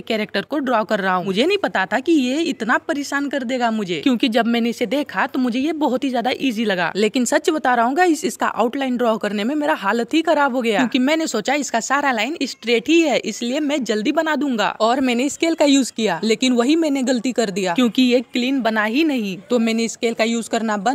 character को draw कर रहा हूँ मुझे नहीं पता था कि ये इतना परेशान कर देगा मुझे क्योंकि जब मैंने इसे देखा तो मुझे ये बहुत ही ज्यादा इजी लगा लेकिन सच बता रहा हूँ इस, इसका आउटलाइन ड्रॉ करने में मेरा हालत ही खराब हो गया क्योंकि मैंने सोचा इसका सारा लाइन स्ट्रेट ही है इसलिए मैं जल्दी बना दूंगा और मैंने स्केल का यूज किया लेकिन वही मैंने गलती कर दिया क्योंकि ये क्लीन बना ही नहीं तो मैंने स्केल का यूज करना बंद